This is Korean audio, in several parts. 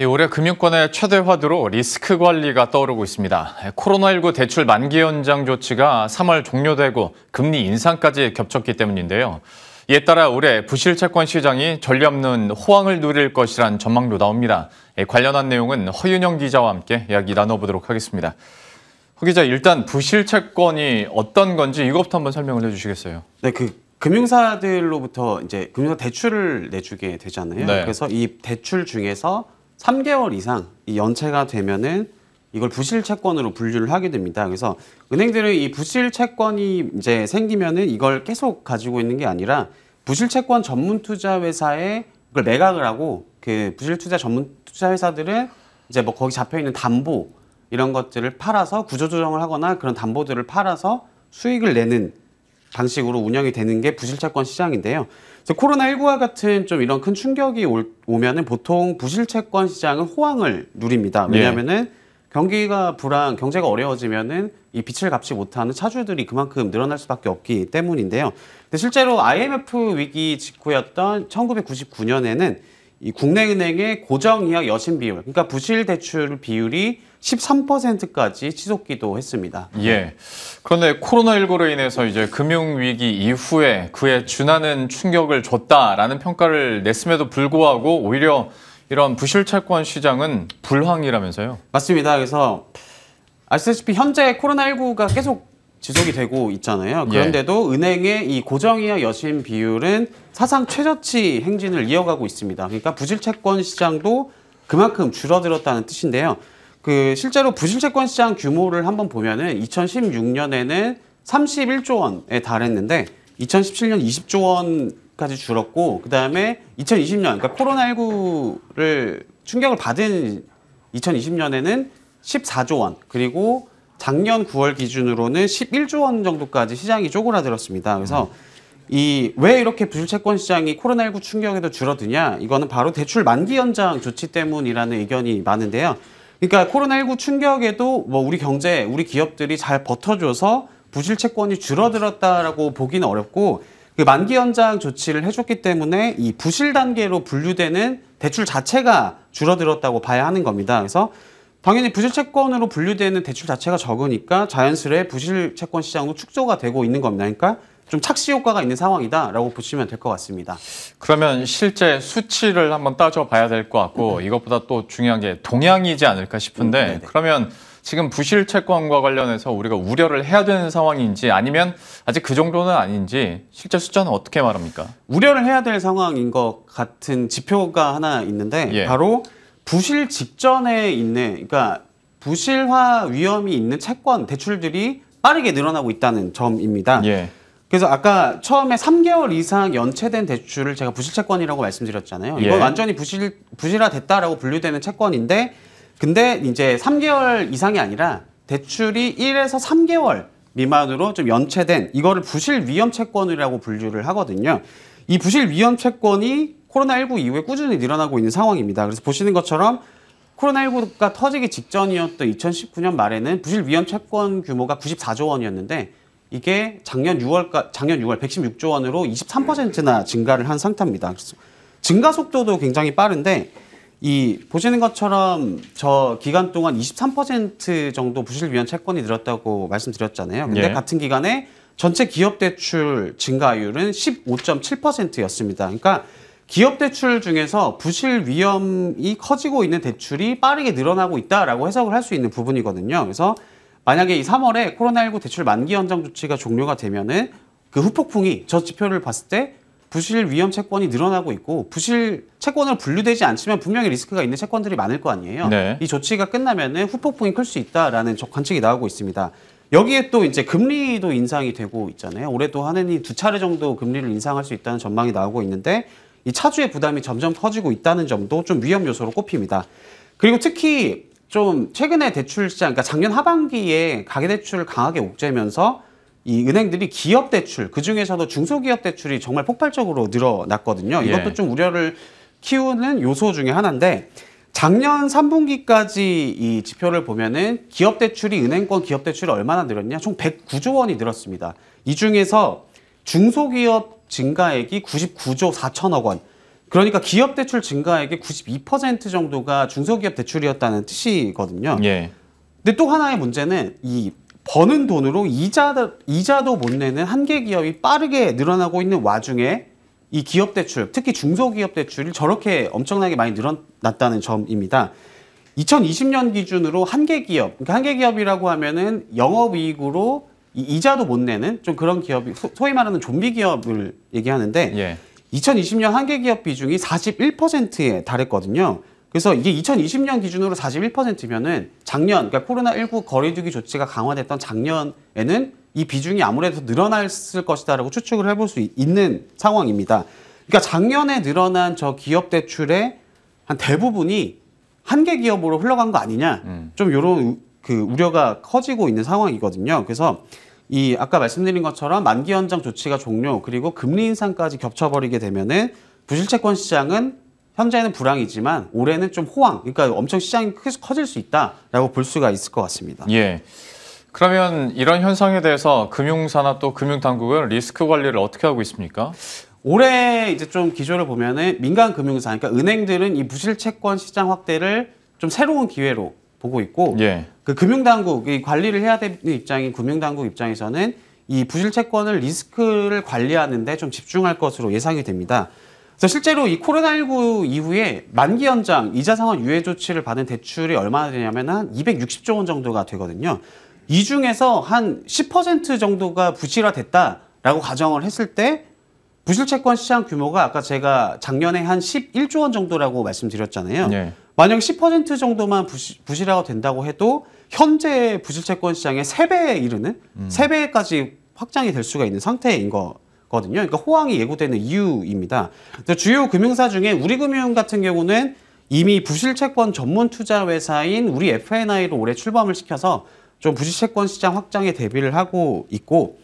예, 올해 금융권의 최대 화두로 리스크 관리가 떠오르고 있습니다. 예, 코로나19 대출 만기 연장 조치가 3월 종료되고 금리 인상까지 겹쳤기 때문인데요. 이에 따라 올해 부실 채권 시장이 전례없는 호황을 누릴 것이란 전망도 나옵니다. 예, 관련한 내용은 허윤영 기자와 함께 이야기 나눠보도록 하겠습니다. 허 기자, 일단 부실 채권이 어떤 건지 이것부터 한번 설명을 해주시겠어요? 네, 그 금융사들로부터 이제 금융사 대출을 내주게 되잖아요. 네. 그래서 이 대출 중에서 3개월 이상 이 연체가 되면은 이걸 부실 채권으로 분류를 하게 됩니다. 그래서 은행들은 이 부실 채권이 이제 생기면은 이걸 계속 가지고 있는 게 아니라 부실 채권 전문 투자 회사에 그걸 매각을 하고 그 부실 투자 전문 투자 회사들은 이제 뭐 거기 잡혀 있는 담보 이런 것들을 팔아서 구조 조정을 하거나 그런 담보들을 팔아서 수익을 내는 방식으로 운영이 되는 게 부실채권 시장인데요. 코로나19와 같은 좀 이런 큰 충격이 올, 오면은 보통 부실채권 시장은 호황을 누립니다. 네. 왜냐면은 네. 경기가 불안, 경제가 어려워지면은 이 빚을 갚지 못하는 차주들이 그만큼 늘어날 수밖에 없기 때문인데요. 근데 실제로 IMF 위기 직후였던 1999년에는 이 국내은행의 고정이하 여신 비율, 그러니까 부실 대출 비율이 13%까지 치솟기도 했습니다. 예. 그런데 코로나19로 인해서 이제 금융위기 이후에 그에 준하는 충격을 줬다라는 평가를 냈음에도 불구하고 오히려 이런 부실 채권 시장은 불황이라면서요? 맞습니다. 그래서 아시다시피 현재 코로나19가 계속 지속이 되고 있잖아요. 예. 그런데도 예. 은행의 이 고정이하 여신 비율은 사상 최저치 행진을 이어가고 있습니다. 그러니까 부실채권 시장도 그만큼 줄어들었다는 뜻인데요. 그 실제로 부실채권 시장 규모를 한번 보면은 2016년에는 31조 원에 달했는데 2017년 20조 원까지 줄었고 그다음에 2020년 그러니까 코로나19를 충격을 받은 2020년에는 14조 원 그리고 작년 9월 기준으로는 11조 원 정도까지 시장이 쪼그라들었습니다. 그래서 이 왜 이렇게 부실 채권 시장이 코로나19 충격에도 줄어드냐? 이거는 바로 대출 만기 연장 조치 때문이라는 의견이 많은데요. 그러니까 코로나19 충격에도 뭐 우리 경제, 우리 기업들이 잘 버텨줘서 부실 채권이 줄어들었다라고 보기는 어렵고 그 만기 연장 조치를 해줬기 때문에 이 부실 단계로 분류되는 대출 자체가 줄어들었다고 봐야 하는 겁니다. 그래서 당연히 부실 채권으로 분류되는 대출 자체가 적으니까 자연스레 부실 채권 시장도 축소가 되고 있는 겁니다. 그러니까 좀 착시 효과가 있는 상황이다라고 보시면 될 것 같습니다. 그러면 실제 수치를 한번 따져봐야 될 것 같고 음. 이것보다 또 중요한 게 동향이지 않을까 싶은데 음, 그러면 지금 부실 채권과 관련해서 우리가 우려를 해야 되는 상황인지 아니면 아직 그 정도는 아닌지 실제 숫자는 어떻게 말합니까? 우려를 해야 될 상황인 것 같은 지표가 하나 있는데 예. 바로 부실 직전에 있는 그러니까 부실화 위험이 있는 채권 대출들이 빠르게 늘어나고 있다는 점입니다. 예. 그래서 아까 처음에 3개월 이상 연체된 대출을 제가 부실 채권이라고 말씀드렸잖아요. 이건 예. 완전히 부실 부실화 됐다라고 분류되는 채권인데 근데 이제 3개월 이상이 아니라 대출이 1에서 3개월 미만으로 좀 연체된 이거를 부실 위험 채권이라고 분류를 하거든요. 이 부실 위험 채권이 코로나19 이후에 꾸준히 늘어나고 있는 상황입니다. 그래서 보시는 것처럼 코로나19가 터지기 직전이었던 2019년 말에는 부실 위험 채권 규모가 94조 원이었는데 이게 작년 6월 작년 6월 116조 원으로 23%나 증가를 한 상태입니다. 증가 속도도 굉장히 빠른데 이 보시는 것처럼 저 기간 동안 23% 정도 부실 위험 채권이 늘었다고 말씀드렸잖아요. 근데 예. 같은 기간에 전체 기업 대출 증가율은 15.7%였습니다. 그러니까 기업 대출 중에서 부실 위험이 커지고 있는 대출이 빠르게 늘어나고 있다라고 해석을 할 수 있는 부분이거든요. 그래서 만약에 이 3월에 코로나19 대출 만기 연장 조치가 종료가 되면은 그 후폭풍이 저 지표를 봤을 때 부실 위험 채권이 늘어나고 있고 부실 채권으로 분류되지 않지만 분명히 리스크가 있는 채권들이 많을 거 아니에요. 네. 이 조치가 끝나면은 후폭풍이 클 수 있다라는 관측이 나오고 있습니다. 여기에 또 이제 금리도 인상이 되고 있잖아요. 올해도 한해니 두 차례 정도 금리를 인상할 수 있다는 전망이 나오고 있는데 이 차주의 부담이 점점 커지고 있다는 점도 좀 위험 요소로 꼽힙니다. 그리고 특히 좀 최근에 대출 시장, 그러니까 작년 하반기에 가계대출 강하게 옥죄면서 이 은행들이 기업 대출, 그 중에서도 중소기업 대출이 정말 폭발적으로 늘어났거든요. 예. 이것도 예. 좀 우려를 키우는 요소 중에 하나인데 작년 3분기까지 이 지표를 보면은 기업 대출이 은행권 기업 대출이 얼마나 늘었냐? 총 109조 원이 늘었습니다. 이 중에서 중소기업 증가액이 99조 4천억 원. 그러니까 기업 대출 증가액의 92% 정도가 중소기업 대출이었다는 뜻이거든요. 예. 근데 또 하나의 문제는 이 버는 돈으로 이자, 이자도 못 내는 한계 기업이 빠르게 늘어나고 있는 와중에 이 기업 대출, 특히 중소기업 대출이 저렇게 엄청나게 많이 늘어났다는 점입니다. 2020년 기준으로 한계 기업, 그러니까 한계 기업이라고 하면은 영업이익으로 이자도 못 내는 좀 그런 기업이 소위 말하는 좀비 기업을 얘기하는데 예. 2020년 한계 기업 비중이 41%에 달했거든요. 그래서 이게 2020년 기준으로 41%면은 작년 그러니까 코로나19 거리두기 조치가 강화됐던 작년에는 이 비중이 아무래도 늘어났을 것이다라고 추측을 해볼 수 있는 상황입니다. 그러니까 작년에 늘어난 저 기업 대출의 한 대부분이 한계 기업으로 흘러간 거 아니냐. 음. 좀 이런 그 우려가 커지고 있는 상황이거든요. 그래서 이 아까 말씀드린 것처럼 만기 연장 조치가 종료 그리고 금리 인상까지 겹쳐버리게 되면은 부실채권 시장은 현재는 불황이지만 올해는 좀 호황, 그러니까 엄청 시장이 계속 커질 수 있다라고 볼 수가 있을 것 같습니다. 예. 그러면 이런 현상에 대해서 금융사나 또 금융당국은 리스크 관리를 어떻게 하고 있습니까? 올해 이제 좀 기조를 보면은 민간 금융사, 그러니까 은행들은 이 부실채권 시장 확대를 좀 새로운 기회로 보고 있고 예. 그 금융당국 이 관리를 해야 되는 입장인 금융당국 입장에서는 이 부실 채권을 리스크를 관리하는데 좀 집중할 것으로 예상이 됩니다. 그래서 실제로 이 코로나19 이후에 만기 연장 이자 상환 유예 조치를 받은 대출이 얼마나 되냐면 한 260조 원 정도가 되거든요. 이 중에서 한 10% 정도가 부실화됐다라고 가정을 했을 때 부실 채권 시장 규모가 아까 제가 작년에 한 11조 원 정도라고 말씀드렸잖아요. 네. 만약 10% 정도만 부실, 부실화가 된다고 해도 현재 부실 채권 시장의 3배에 이르는 3배까지 음. 확장이 될 수가 있는 상태인 거거든요. 그러니까 호황이 예고되는 이유입니다. 주요 금융사 중에 우리금융 같은 경우는 이미 부실 채권 전문 투자 회사인 우리 F&I로 n 올해 출범을 시켜서 좀 부실 채권 시장 확장에 대비를 하고 있고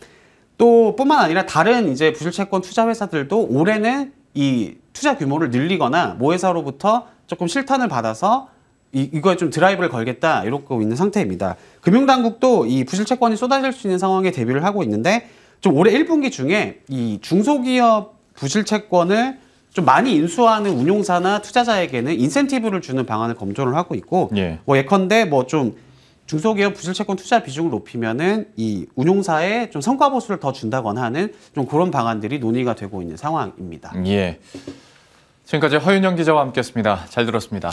또 뿐만 아니라 다른 이제 부실 채권 투자 회사들도 올해는 이 투자 규모를 늘리거나 모회사로부터 조금 실탄을 받아서 이, 이거에 좀 드라이브를 걸겠다 이러고 있는 상태입니다. 금융당국도 이 부실채권이 쏟아질 수 있는 상황에 대비를 하고 있는데 좀 올해 1분기 중에 이 중소기업 부실채권을 좀 많이 인수하는 운용사나 투자자에게는 인센티브를 주는 방안을 검토를 하고 있고 예. 뭐 예컨대 뭐 좀 중소기업 부실채권 투자 비중을 높이면은 이 운용사에 좀 성과 보수를 더 준다거나 하는 좀 그런 방안들이 논의가 되고 있는 상황입니다. 예. 지금까지 허윤영 기자와 함께했습니다. 잘 들었습니다.